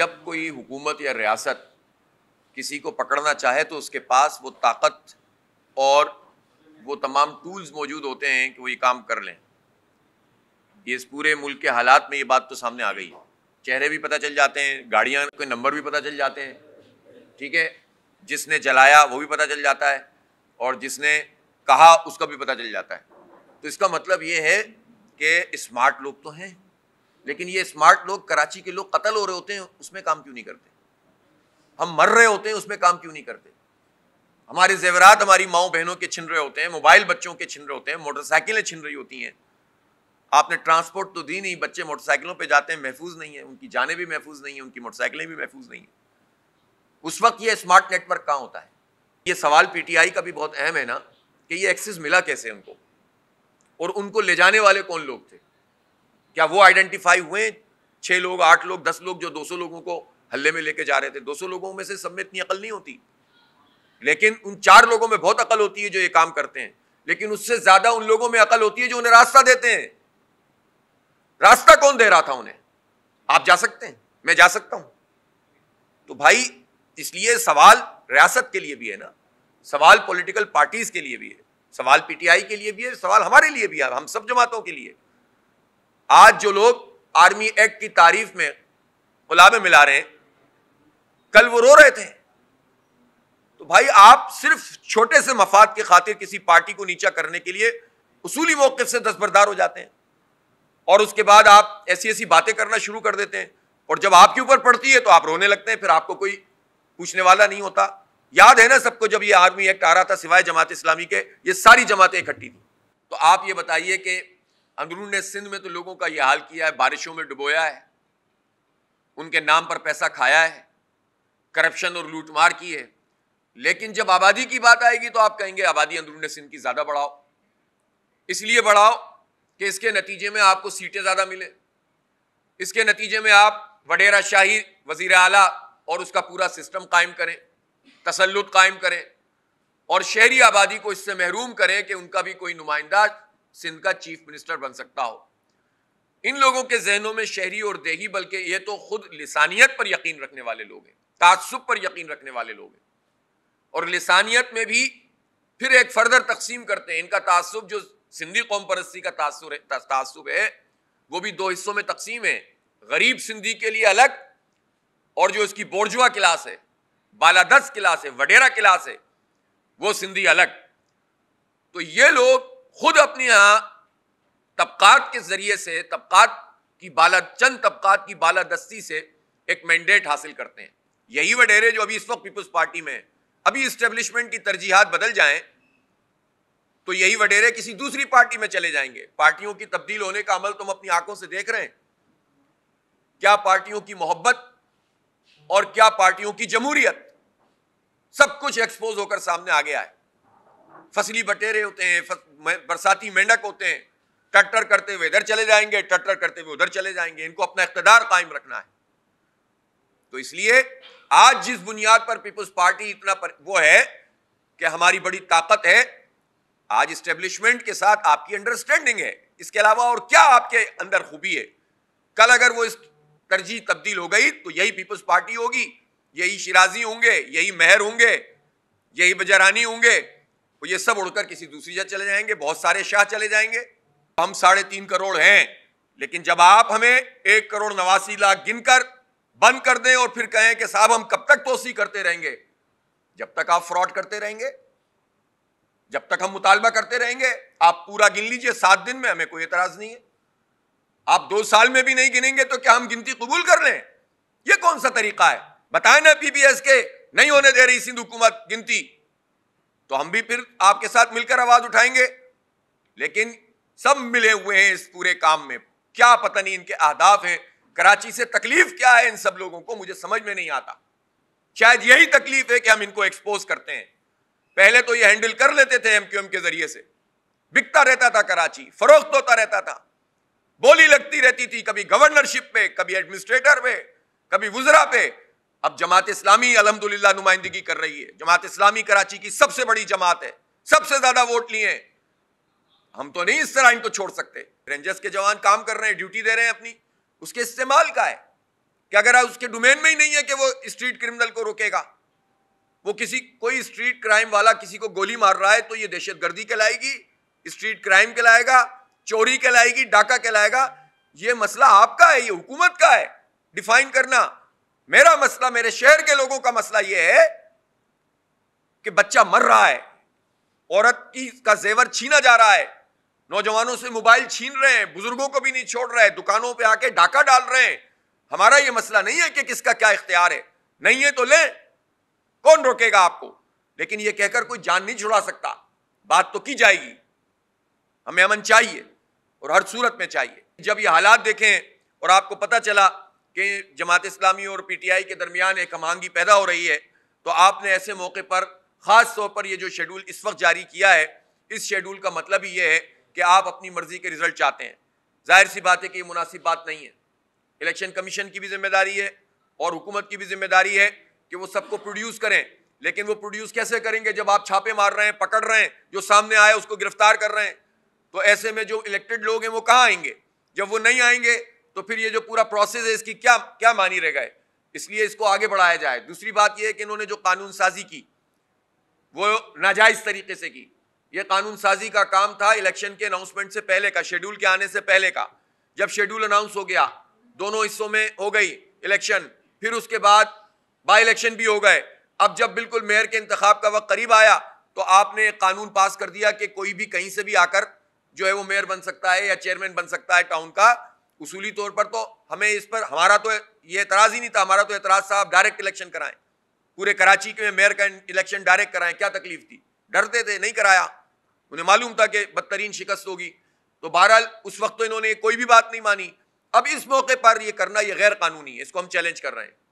जब कोई हुकूमत या रियासत किसी को पकड़ना चाहे तो उसके पास वो ताकत और वो तमाम टूल्स मौजूद होते हैं कि वो ये काम कर लें इस पूरे मुल्क के हालात में ये बात तो सामने आ गई है चेहरे भी पता चल जाते हैं गाड़ियाँ के नंबर भी पता चल जाते हैं ठीक है जिसने जलाया वो भी पता चल जाता है और जिसने कहा उसका भी पता चल जाता है तो इसका मतलब ये है कि स्मार्ट लोग तो हैं लेकिन ये स्मार्ट लोग कराची के लोग कत्ल हो रहे होते हैं उसमें काम क्यों नहीं करते हम मर रहे होते हैं उसमें काम क्यों नहीं करते हमारे जेवरात हमारी माओ बहनों के छिन रहे होते हैं मोबाइल बच्चों के छिन रहे होते हैं मोटरसाइकिलें छिन रही होती हैं आपने ट्रांसपोर्ट तो दी नहीं बच्चे मोटरसाइकिलों पे जाते हैं महफूज नहीं है उनकी जाने भी महफूज नहीं है उनकी मोटरसाइकिलें भी महफूज नहीं है उस वक्त ये स्मार्ट नेटवर्क कहाँ होता है ये सवाल पीटीआई का भी बहुत अहम है ना कि ये एक्सेस मिला कैसे उनको और उनको ले जाने वाले कौन लोग थे क्या वो आइडेंटिफाई हुए छः लोग आठ लोग दस लोग जो दो सौ लोगों को हल्ले में लेके जा रहे थे दो सौ लोगों में से सब में इतनी अकल नहीं होती लेकिन उन चार लोगों में बहुत अकल होती है जो ये काम करते हैं लेकिन उससे ज़्यादा उन लोगों में अकल होती है जो उन्हें रास्ता देते हैं रास्ता कौन दे रहा था उन्हें आप जा सकते हैं मैं जा सकता हूं तो भाई इसलिए सवाल रियासत के लिए भी है ना सवाल पॉलिटिकल पार्टीज के लिए भी है सवाल पीटीआई के लिए भी है सवाल हमारे लिए भी है हम सब जमातों के लिए आज जो लोग आर्मी एक्ट की तारीफ में गुलाबे मिला रहे हैं कल वो रो रहे थे तो भाई आप सिर्फ छोटे से मफाद के खातिर किसी पार्टी को नीचा करने के लिए उसूली मौके से दस्तबरदार हो जाते हैं और उसके बाद आप ऐसी ऐसी बातें करना शुरू कर देते हैं और जब आपके ऊपर पड़ती है तो आप रोने लगते हैं फिर आपको कोई पूछने वाला नहीं होता याद है ना सबको जब ये आर्मी एक्ट आ रहा था सिवाय जमात इस्लामी के ये सारी जमातें इकट्ठी थी तो आप ये बताइए कि अंदरून ने सिंध में तो लोगों का यह हाल किया है बारिशों में डुबोया है उनके नाम पर पैसा खाया है करप्शन और लूटमार की है लेकिन जब आबादी की बात आएगी तो आप कहेंगे आबादी अंदरून सिंध की ज़्यादा बढ़ाओ इसलिए बढ़ाओ कि इसके नतीजे में आपको सीटें ज़्यादा मिले इसके नतीजे में आप वडेरा शाही वजी अला और उसका पूरा सिस्टम कायम करें तसलुत कायम करें और शहरी आबादी को इससे महरूम करें कि उनका भी कोई नुमाइंदा सिंध का चीफ मिनिस्टर बन सकता हो इन लोगों के जहनों में शहरी और देही बल्कि ये तो खुद लसानियत पर यकीन रखने वाले लोग हैं तासुब पर यकीन रखने वाले लोग हैं और लसानियत में भी फिर एक फर्दर तकसीम करते हैं इनका तासुब जो सिंधी कौम परस्ती का तासुब है वो भी दो हिस्सों में तकसीम है गरीब सिंधी के लिए अलग और जो इसकी बोर्जुआ क्लास है बालादस क्लास है वडेरा क्लास है वो सिंधी अलग तो ये लोग खुद अपने यहाँ तबकात के ज़रिए से तबकात की बाला चंद तबकात की बाला दस्ती से एक मैंडेट हासिल करते हैं यही वह डेरे जो अभी इस वक्त पीपुल्स पार्टी में है अभी इस्टेब्लिशमेंट की तरजीहत बदल जाए तो यही वडेरे किसी दूसरी पार्टी में चले जाएंगे पार्टियों की तब्दील होने का अमल तुम अपनी आंखों से देख रहे हैं क्या पार्टियों की मोहब्बत और क्या पार्टियों की जमहूरियत सब कुछ एक्सपोज होकर सामने आ गया है फसली बटेरे होते हैं बरसाती मेंढक होते हैं टट्टर करते हुए इधर चले जाएंगे टट्टर करते हुए उधर चले जाएंगे इनको अपना इकतदार कायम रखना है तो इसलिए आज जिस बुनियाद पर पीपुल्स पार्टी इतना पर, वो है कि हमारी बड़ी ताकत है आज इस्टेब्लिशमेंट के साथ आपकी अंडरस्टैंडिंग है इसके अलावा और क्या आपके अंदर खूबी है कल अगर वो इस तरजीह तब्दील हो गई तो यही पीपुल्स पार्टी होगी यही शिराजी होंगे यही मेहर होंगे यही बजरानी होंगे वो तो ये सब उड़कर किसी दूसरी जगह चले जाएंगे बहुत सारे शाह चले जाएंगे हम साढ़े तीन करोड़ हैं लेकिन जब आप हमें एक करोड़ नवासी लाख गिनकर बंद कर दें और फिर कहें कि साहब हम कब तक तोसी करते रहेंगे जब तक आप फ्रॉड करते रहेंगे जब तक हम मुतालबा करते रहेंगे आप पूरा गिन लीजिए सात दिन में हमें कोई एतराज नहीं है आप दो साल में भी नहीं गिनेंगे तो क्या हम गिनती कबूल कर लें यह कौन सा तरीका है बताए ना पीबीएस के नहीं होने दे रही सिंध हुकूमत गिनती तो हम भी फिर आपके साथ मिलकर आवाज उठाएंगे लेकिन सब मिले हुए हैं इस पूरे काम में क्या पता नहीं इनके आदाफ है कराची से तकलीफ क्या है इन सब लोगों को मुझे समझ में नहीं आता शायद यही तकलीफ है कि हम इनको एक्सपोज करते हैं पहले तो ये हैंडल कर लेते थे एमक्यूएम के जरिए से बिकता रहता था कराची फरोख्त होता रहता था बोली लगती रहती थी कभी गवर्नरशिप पे कभी एडमिनिस्ट्रेटर पे कभी वजरा पे अब जमात इस्लामी अलहमदुल्ला नुमाइंदगी कर रही है जमात इस्लामी कराची की सबसे बड़ी जमात है सबसे ज्यादा वोट लिए हैं हम तो नहीं इस तरह इनको छोड़ सकते रेंजर्स के जवान काम कर रहे हैं ड्यूटी दे रहे हैं अपनी उसके इस्तेमाल का है कि अगर उसके डोमेन में ही नहीं है कि वो स्ट्रीट क्रिमिनल को रोकेगा वो किसी कोई स्ट्रीट क्राइम वाला किसी को गोली मार रहा है तो ये दहशत गर्दी कहलाएगी स्ट्रीट क्राइम कहलाएगा चोरी कहलाएगी डाका कहलाएगा ये मसला आपका है ये हुकूमत का है डिफाइन करना मेरा मसला मेरे शहर के लोगों का मसला यह है कि बच्चा मर रहा है औरत की का जेवर छीना जा रहा है नौजवानों से मोबाइल छीन रहे हैं बुजुर्गों को भी नहीं छोड़ रहे दुकानों पे आके डाका डाल रहे हैं हमारा ये मसला नहीं है कि किसका क्या इख्तियार है नहीं है तो ले कौन रोकेगा आपको लेकिन ये कहकर कोई जान नहीं छुड़ा सकता बात तो की जाएगी हमें अमन चाहिए और हर सूरत में चाहिए जब ये हालात देखें और आपको पता चला कि जमात इस्लामी और पीटीआई के दरमियान एक हमांगी पैदा हो रही है तो आपने ऐसे मौके पर ख़ास तौर पर यह जो शेड्यूल इस वक्त जारी किया है इस शेड्यूल का मतलब ही ये है कि आप अपनी मर्ज़ी के रिज़ल्ट चाहते हैं जाहिर सी बात है कि ये मुनासिब बात नहीं है इलेक्शन कमीशन की भी जिम्मेदारी है और हुकूमत की भी जिम्मेदारी है कि वो सबको प्रोड्यूस करें लेकिन वो प्रोड्यूस कैसे करेंगे जब आप छापे मार रहे हैं पकड़ रहे हैं जो सामने आए उसको गिरफ्तार कर रहे हैं तो ऐसे में जो इलेक्टेड लोग हैं वो कहाँ आएंगे जब वो नहीं आएंगे तो फिर ये जो पूरा प्रोसेस है इसकी क्या क्या मानी रह गए इसलिए इसको आगे बढ़ाया जाए दूसरी बात यह है कि इन्होंने जो कानून साजी की वो नाजायज़ तरीके से की ये कानून साजी का काम था इलेक्शन के अनाउंसमेंट से पहले का शेड्यूल के आने से पहले का जब शेड्यूल अनाउंस हो गया दोनों हिस्सों में हो गई इलेक्शन फिर उसके बाद बाई इलेक्शन भी हो गए अब जब बिल्कुल मेयर के इंतखा का वक्त करीब आया तो आपने एक कानून पास कर दिया कि कोई भी कहीं से भी आकर जो है वो मेयर बन सकता है या चेयरमैन बन सकता है टाउन का उसूली तौर पर तो हमें इस पर हमारा तो ये एतराज़ ही नहीं था हमारा तो एतराज़ साहब डायरेक्ट इलेक्शन कराएं पूरे कराची के मेयर का इलेक्शन डायरेक्ट कराएं क्या तकलीफ थी डरते थे नहीं कराया उन्हें मालूम था कि बदतरीन शिकस्त होगी तो बहरहाल उस वक्त तो इन्होंने कोई भी बात नहीं मानी अब इस मौके पर यह करना यह गैर कानूनी है इसको हम चैलेंज कर रहे हैं